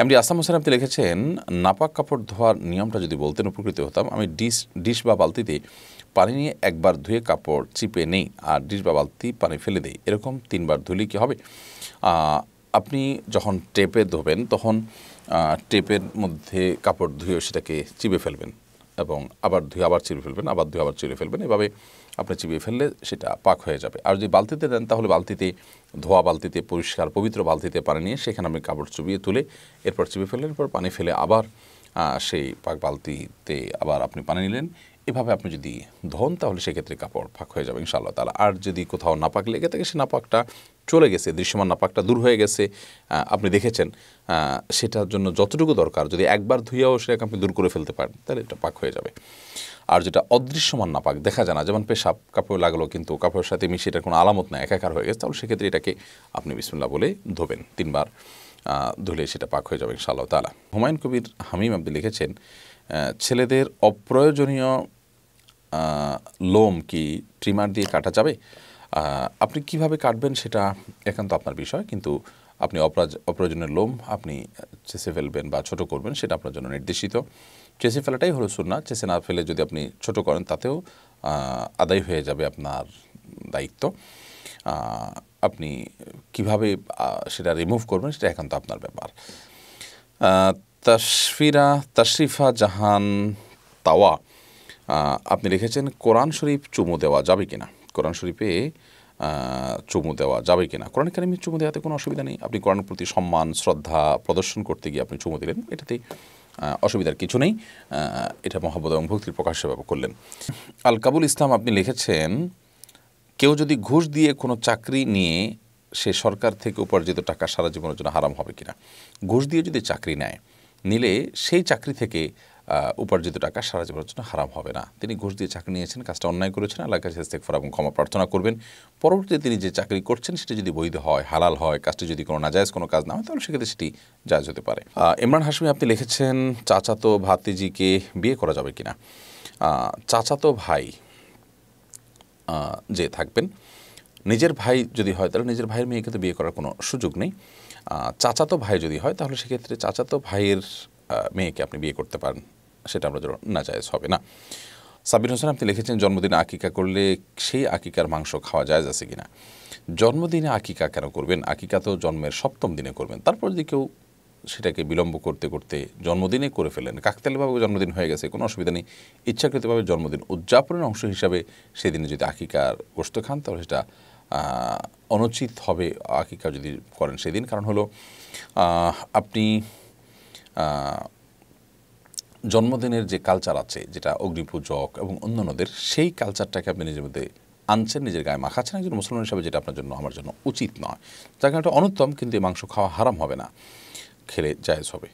MD Assam Hossain আপনি লিখেছেন নাপাক কাপড় ধোয়ার নিয়মটা যদি বলতেন উপকৃত হতাম আমি ডিশ ডিশ বা বালতিতে পানি নিয়ে একবার ধুয়ে কাপড় চিপে নেই আর ডিশ বা বালতি পানি ফেলে দেই এরকম তিনবার ধুলি কি হবে আপনি যখন টেপে ধোবেন তখন টেপের মধ্যে কাপড় ধুয়ে সেটাকে চিপে ফেলবেন এবং আবার ধুয়ে আবার চিড়ে ফেলবেন আবার ধুয়ে আবার চিড়ে ফেলবেন এভাবে আপনি চিবিয়ে ফেললে সেটা পাক হয়ে যাবে আর যদি বালতিতে দেন তাহলে বালতিতে ধোয়া বালতিতে পরিষ্কার পবিত্র বালতিতে পানি নিয়ে সেখানে আপনি কাপড় চুবিয়ে তুলে এরপর চিবিয়ে ফেললেন এরপর পানি ফেলে আবার সেই পাক বালতিতে আবার আপনি পানি নিলেন এভাবে আপনি যদি ধন তাহলে সেক্ষেত্রে কাপড় ফাঁক হয়ে যাবে ইনশাআল্লাহ তালা আর যদি কোথাও নাপাক লেগে থাকে সে নাপাকটা চলে গেছে দৃশ্যমান নাপাকটা দূর হয়ে গেছে আপনি দেখেছেন সেটার জন্য যতটুকু দরকার যদি একবার ধুইয়াও সে আপনি দূর করে ফেলতে পারেন তাহলে এটা পাক হয়ে যাবে আর যেটা অদৃশ্যমান নাপাক দেখা যায় না যেমন পেশাব কাপড় লাগলো কিন্তু কাপড়ের সাথে মিশে এটার কোনো আলামত না একাকার হয়ে গেছে তাহলে সেক্ষেত্রে এটাকে আপনি বিসমুল্লাহ বলে ধোবেন তিনবার ধুলে সেটা পাক হয়ে যাবে ইনশাআল্লাহ তালা হুমায়ুন কবির হামিম আপনি লিখেছেন ছেলেদের অপ্রয়োজনীয় লোম কি ট্রিমার দিয়ে কাটা যাবে আপনি কিভাবে কাটবেন সেটা একান্ত আপনার বিষয় কিন্তু আপনি অপ্রয়োজনের লোম আপনি চেষে ফেলবেন বা ছোট করবেন সেটা আপনার জন্য নির্দেশিত চেষে ফেলাটাই হলো সুন্না চেষে না ফেলে যদি আপনি ছোট করেন তাতেও আদায় হয়ে যাবে আপনার দায়িত্ব আপনি কিভাবে সেটা রিমুভ করবেন সেটা একান্ত আপনার ব্যাপার তাসফিরা তাশরিফা জাহান তাওয়া আপনি লিখেছেন কোরআন শরীফ চুমু দেওয়া যাবে কিনা কোরআন শরীফে চুমু দেওয়া যাবে কিনা কোরআন একাডেমি চুমু দেওয়াতে কোনো অসুবিধা নেই আপনি কোরআন প্রতি সম্মান শ্রদ্ধা প্রদর্শন করতে গিয়ে আপনি চুমু দিলেন এটাতে অসুবিধার কিছু নেই এটা মহাব্বত এবং ভক্তির প্রকাশ সেভাবে করলেন আল কাবুল ইসলাম আপনি লিখেছেন কেউ যদি ঘুষ দিয়ে কোনো চাকরি নিয়ে সে সরকার থেকে উপার্জিত টাকা সারা জীবনের জন্য হারাম হবে কিনা ঘুষ দিয়ে যদি চাকরি নেয় নিলে সেই চাকরি থেকে উপার্জিত টাকা সারা জীবনের জন্য হারাম হবে না তিনি ঘুষ দিয়ে চাকরি নিয়েছেন কাজটা অন্যায় করেছেন আল্লাহ কাছে ফর এবং ক্ষমা প্রার্থনা করবেন পরবর্তীতে তিনি যে চাকরি করছেন সেটি যদি বৈধ হয় হালাল হয় কাজটি যদি কোনো নাজায়জ কোনো কাজ না হয় তাহলে সেক্ষেত্রে সেটি যায় হতে পারে ইমরান হাসমি আপনি লিখেছেন চাচাতো ভাতিজিকে বিয়ে করা যাবে কিনা চাচাতো ভাই যে থাকবেন নিজের ভাই যদি হয় তাহলে নিজের ভাইয়ের মেয়েকে তো বিয়ে করার কোনো সুযোগ নেই চাচাতো ভাই যদি হয় তাহলে সেক্ষেত্রে চাচাতো ভাইয়ের মেয়েকে আপনি বিয়ে করতে পারেন সেটা আমরা না জায়জ হবে না সাবির হোসেন আপনি লিখেছেন জন্মদিনে আকিকা করলে সেই আকিকার মাংস খাওয়া যায় আছে কিনা জন্মদিনে আকিকা কেন করবেন আকিকা তো জন্মের সপ্তম দিনে করবেন তারপর যদি কেউ সেটাকে বিলম্ব করতে করতে জন্মদিনে করে ফেলেন কাকতালিভাবে জন্মদিন হয়ে গেছে কোনো অসুবিধা নেই ইচ্ছাকৃতভাবে জন্মদিন উদযাপনের অংশ হিসাবে সেদিনে যদি আকিকার গোস্ত খান তাহলে সেটা অনুচিত হবে আকিকা যদি করেন সেদিন কারণ হলো আপনি জন্মদিনের যে কালচার আছে যেটা অগ্নিপূজক এবং অন্যান্যদের সেই কালচারটাকে আপনি নিজের মধ্যে আনছেন নিজের গায়ে মাখাচ্ছেন একজন মুসলমান হিসাবে যেটা আপনার জন্য আমার জন্য উচিত নয় যার কারণে অনুত্তম কিন্তু এই মাংস খাওয়া হারাম হবে না খেলে জায়জ হবে